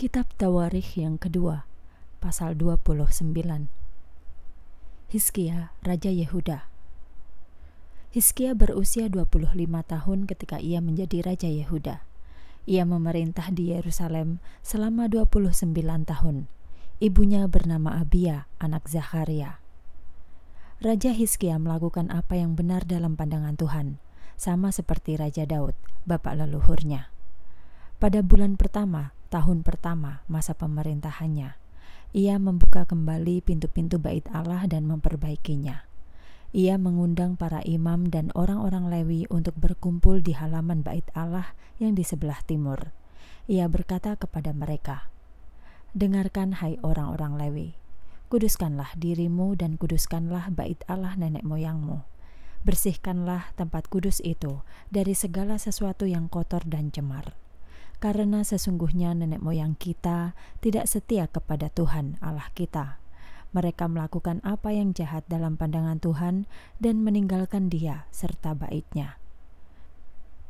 Kitab Tawarikh yang kedua, pasal 29. Hiskia, Raja Yehuda. Hiskia berusia 25 tahun ketika ia menjadi Raja Yehuda. Ia memerintah di Yerusalem selama 29 tahun. Ibunya bernama Abia, anak Zakaria. Raja Hiskia melakukan apa yang benar dalam pandangan Tuhan, sama seperti Raja Daud, bapak leluhurnya. Pada bulan pertama, tahun pertama masa pemerintahannya, ia membuka kembali pintu-pintu bait Allah dan memperbaikinya. Ia mengundang para imam dan orang-orang Lewi untuk berkumpul di halaman bait Allah yang di sebelah timur. Ia berkata kepada mereka, "Dengarkan, hai orang-orang Lewi, kuduskanlah dirimu dan kuduskanlah bait Allah nenek moyangmu." bersihkanlah tempat kudus itu dari segala sesuatu yang kotor dan cemar karena sesungguhnya nenek moyang kita tidak setia kepada Tuhan Allah kita. Mereka melakukan apa yang jahat dalam pandangan Tuhan dan meninggalkan Dia serta baitnya.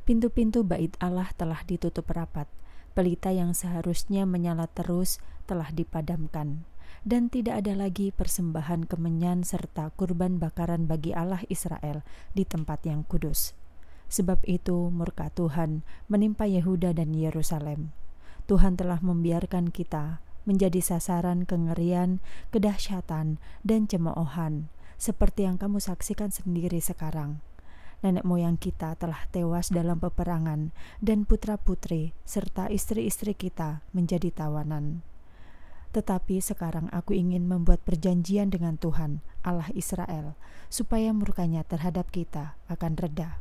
Pintu-pintu bait Allah telah ditutup rapat, pelita yang seharusnya menyala terus telah dipadamkan, dan tidak ada lagi persembahan kemenyan serta kurban bakaran bagi Allah Israel di tempat yang kudus. Sebab itu murka Tuhan menimpa Yehuda dan Yerusalem. Tuhan telah membiarkan kita menjadi sasaran kengerian, kedahsyatan, dan cemoohan, seperti yang kamu saksikan sendiri sekarang nenek moyang kita telah tewas dalam peperangan, dan putra-putri serta istri-istri kita menjadi tawanan. Tetapi sekarang aku ingin membuat perjanjian dengan Tuhan, Allah Israel, supaya murkanya terhadap kita akan reda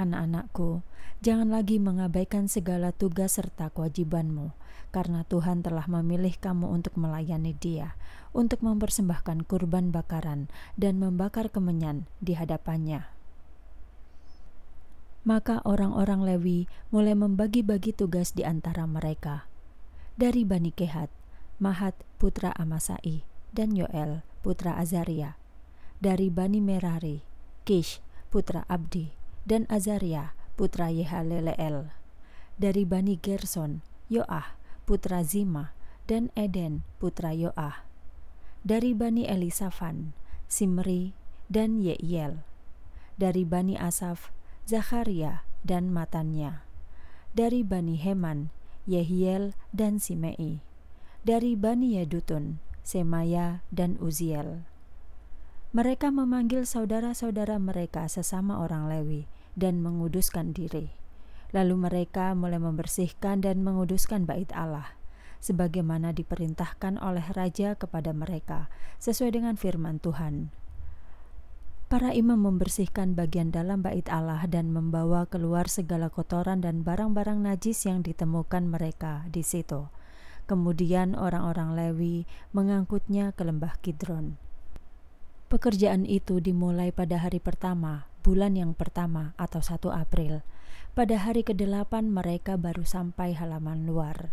anak-anakku, jangan lagi mengabaikan segala tugas serta kewajibanmu, karena Tuhan telah memilih kamu untuk melayani Dia, untuk mempersembahkan kurban bakaran dan membakar kemenyan di hadapannya. Maka orang-orang Lewi mulai membagi-bagi tugas di antara mereka. Dari Bani Kehat, Mahat putra Amasai, dan Yoel putra Azaria. Dari Bani Merari, Kish putra Abdi, dan Azaria, putra Yehaleleel. Dari Bani Gerson, Yoah, putra Zima, dan Eden, putra Yoah. Dari Bani Elisafan, Simri, dan Yeiel. Dari Bani Asaf, Zakaria, dan Matanya. Dari Bani Heman, Yehiel, dan Simei. Dari Bani Yedutun, Semaya, dan Uziel mereka memanggil saudara-saudara mereka sesama orang Lewi dan menguduskan diri. Lalu mereka mulai membersihkan dan menguduskan bait Allah sebagaimana diperintahkan oleh raja kepada mereka sesuai dengan firman Tuhan. Para imam membersihkan bagian dalam bait Allah dan membawa keluar segala kotoran dan barang-barang najis yang ditemukan mereka di situ. Kemudian orang-orang Lewi mengangkutnya ke lembah Kidron. Pekerjaan itu dimulai pada hari pertama, bulan yang pertama atau 1 April. Pada hari ke-8 mereka baru sampai halaman luar.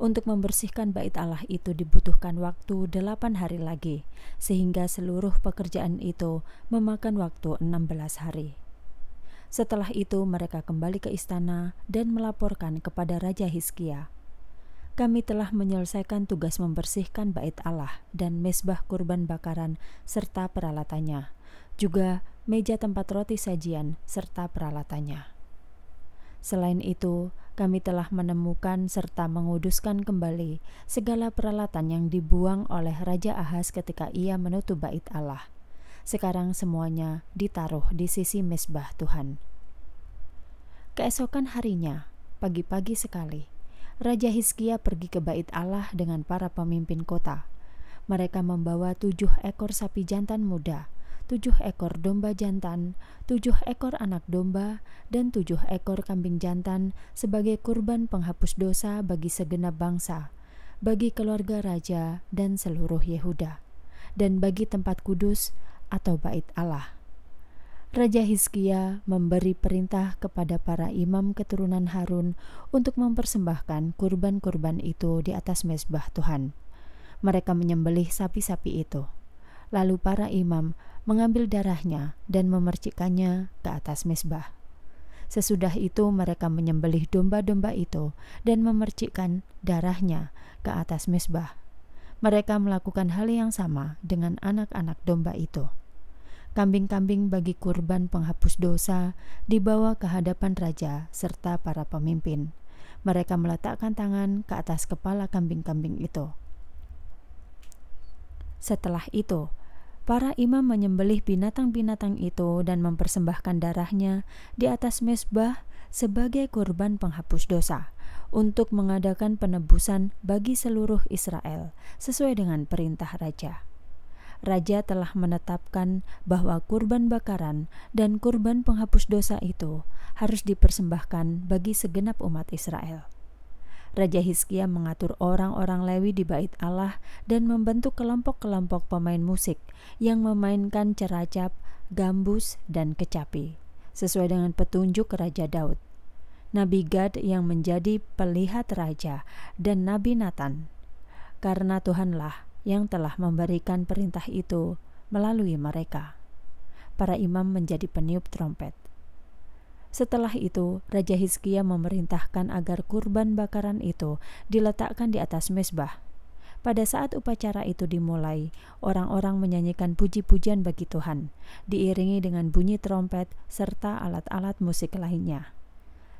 Untuk membersihkan bait Allah itu dibutuhkan waktu 8 hari lagi, sehingga seluruh pekerjaan itu memakan waktu 16 hari. Setelah itu mereka kembali ke istana dan melaporkan kepada Raja Hiskia kami telah menyelesaikan tugas membersihkan bait Allah dan mesbah kurban bakaran serta peralatannya, juga meja tempat roti sajian serta peralatannya. Selain itu, kami telah menemukan serta menguduskan kembali segala peralatan yang dibuang oleh Raja Ahas ketika ia menutup bait Allah. Sekarang semuanya ditaruh di sisi mesbah Tuhan. Keesokan harinya, pagi-pagi sekali, Raja Hiskia pergi ke bait Allah dengan para pemimpin kota. Mereka membawa tujuh ekor sapi jantan muda, tujuh ekor domba jantan, tujuh ekor anak domba, dan tujuh ekor kambing jantan sebagai kurban penghapus dosa bagi segenap bangsa, bagi keluarga raja dan seluruh Yehuda, dan bagi tempat kudus atau bait Allah. Raja Hizkia memberi perintah kepada para imam keturunan Harun untuk mempersembahkan kurban-kurban itu di atas mezbah Tuhan. Mereka menyembelih sapi-sapi itu. Lalu para imam mengambil darahnya dan memercikkannya ke atas mezbah. Sesudah itu mereka menyembelih domba-domba itu dan memercikkan darahnya ke atas mezbah. Mereka melakukan hal yang sama dengan anak-anak domba itu. Kambing-kambing bagi kurban penghapus dosa dibawa ke hadapan raja serta para pemimpin. Mereka meletakkan tangan ke atas kepala kambing-kambing itu. Setelah itu, para imam menyembelih binatang-binatang itu dan mempersembahkan darahnya di atas mesbah sebagai kurban penghapus dosa untuk mengadakan penebusan bagi seluruh Israel sesuai dengan perintah raja raja telah menetapkan bahwa kurban bakaran dan kurban penghapus dosa itu harus dipersembahkan bagi segenap umat Israel. Raja Hizkia mengatur orang-orang Lewi di bait Allah dan membentuk kelompok-kelompok pemain musik yang memainkan ceracap, gambus, dan kecapi, sesuai dengan petunjuk Raja Daud. Nabi Gad yang menjadi pelihat raja dan Nabi Nathan. Karena Tuhanlah yang telah memberikan perintah itu melalui mereka. Para imam menjadi peniup trompet. Setelah itu, Raja Hizkia memerintahkan agar kurban bakaran itu diletakkan di atas mesbah. Pada saat upacara itu dimulai, orang-orang menyanyikan puji-pujian bagi Tuhan, diiringi dengan bunyi trompet serta alat-alat musik lainnya.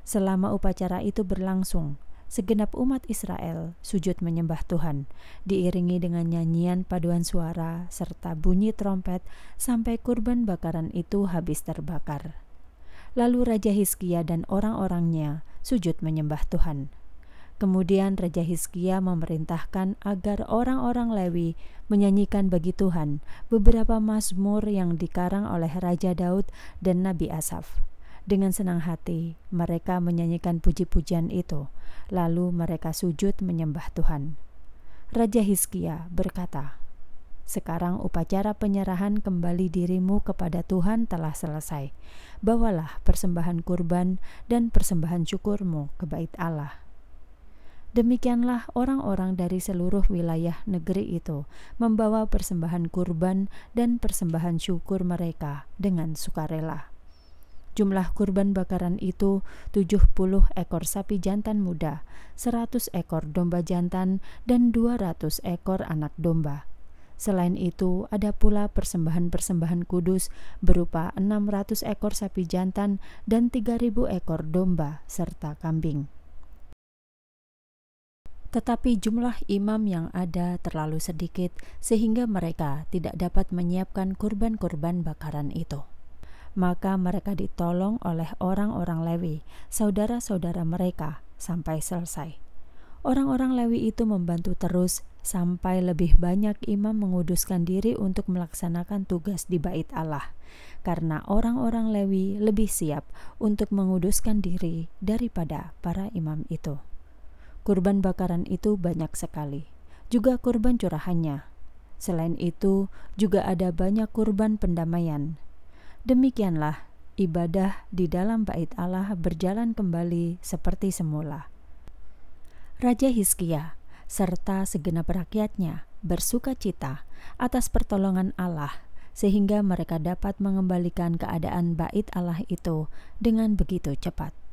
Selama upacara itu berlangsung, segenap umat Israel sujud menyembah Tuhan, diiringi dengan nyanyian paduan suara serta bunyi trompet sampai kurban bakaran itu habis terbakar. Lalu Raja Hizkia dan orang-orangnya sujud menyembah Tuhan. Kemudian Raja Hizkia memerintahkan agar orang-orang Lewi menyanyikan bagi Tuhan beberapa mazmur yang dikarang oleh Raja Daud dan Nabi Asaf dengan senang hati, mereka menyanyikan puji-pujian itu, lalu mereka sujud menyembah Tuhan. Raja Hizkia berkata, "Sekarang upacara penyerahan kembali dirimu kepada Tuhan telah selesai. Bawalah persembahan kurban dan persembahan syukurmu ke bait Allah." Demikianlah orang-orang dari seluruh wilayah negeri itu membawa persembahan kurban dan persembahan syukur mereka dengan sukarela. Jumlah kurban bakaran itu 70 ekor sapi jantan muda, 100 ekor domba jantan, dan 200 ekor anak domba. Selain itu, ada pula persembahan-persembahan kudus berupa 600 ekor sapi jantan dan 3000 ekor domba serta kambing. Tetapi jumlah imam yang ada terlalu sedikit sehingga mereka tidak dapat menyiapkan kurban-kurban bakaran itu maka mereka ditolong oleh orang-orang Lewi, saudara-saudara mereka, sampai selesai. Orang-orang Lewi itu membantu terus sampai lebih banyak imam menguduskan diri untuk melaksanakan tugas di Bait Allah, karena orang-orang Lewi lebih siap untuk menguduskan diri daripada para imam itu. Kurban bakaran itu banyak sekali, juga kurban curahannya. Selain itu, juga ada banyak kurban pendamaian, Demikianlah ibadah di dalam bait Allah berjalan kembali seperti semula. Raja Hizkia serta segenap rakyatnya bersuka cita atas pertolongan Allah sehingga mereka dapat mengembalikan keadaan bait Allah itu dengan begitu cepat.